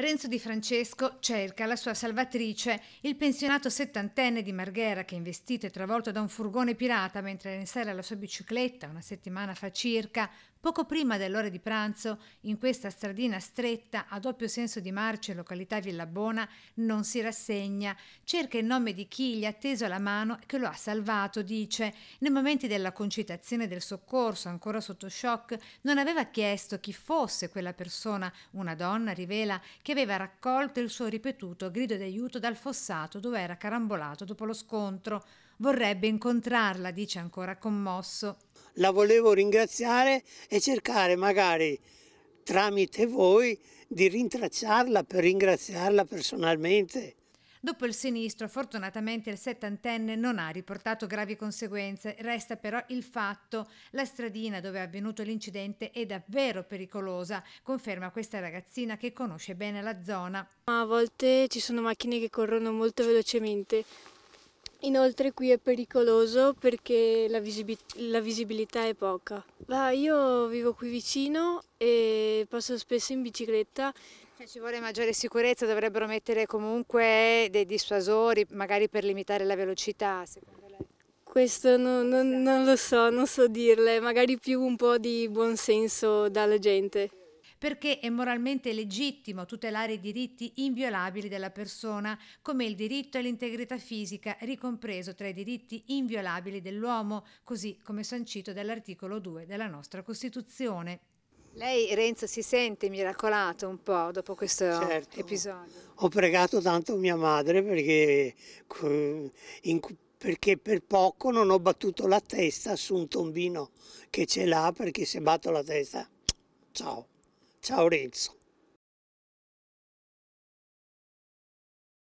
Renzo Di Francesco cerca la sua salvatrice, il pensionato settantenne di Marghera che investito e travolto da un furgone pirata mentre era in sella alla sua bicicletta una settimana fa circa, poco prima dell'ora di pranzo, in questa stradina stretta a doppio senso di marcia in località Villabona, non si rassegna, cerca il nome di chi gli ha teso la mano e che lo ha salvato, dice. Nei momenti della concitazione del soccorso, ancora sotto shock, non aveva chiesto chi fosse quella persona. Una donna rivela che che aveva raccolto il suo ripetuto grido d'aiuto dal fossato dove era carambolato dopo lo scontro. Vorrebbe incontrarla, dice ancora commosso. La volevo ringraziare e cercare magari tramite voi di rintracciarla per ringraziarla personalmente. Dopo il sinistro, fortunatamente il settantenne non ha riportato gravi conseguenze, resta però il fatto la stradina dove è avvenuto l'incidente è davvero pericolosa, conferma questa ragazzina che conosce bene la zona. A volte ci sono macchine che corrono molto velocemente, Inoltre qui è pericoloso perché la, la visibilità è poca. Ma io vivo qui vicino e passo spesso in bicicletta. Se cioè, ci vuole maggiore sicurezza dovrebbero mettere comunque dei dissuasori, magari per limitare la velocità, secondo lei? Questo non, non, non lo so, non so dirle, magari più un po' di buonsenso dalla gente perché è moralmente legittimo tutelare i diritti inviolabili della persona, come il diritto all'integrità fisica, ricompreso tra i diritti inviolabili dell'uomo, così come sancito dall'articolo 2 della nostra Costituzione. Lei, Renzo, si sente miracolato un po' dopo questo certo. episodio? Ho pregato tanto mia madre perché, in, perché, per poco non ho battuto la testa su un tombino che ce l'ha perché se batto la testa, ciao. Ciao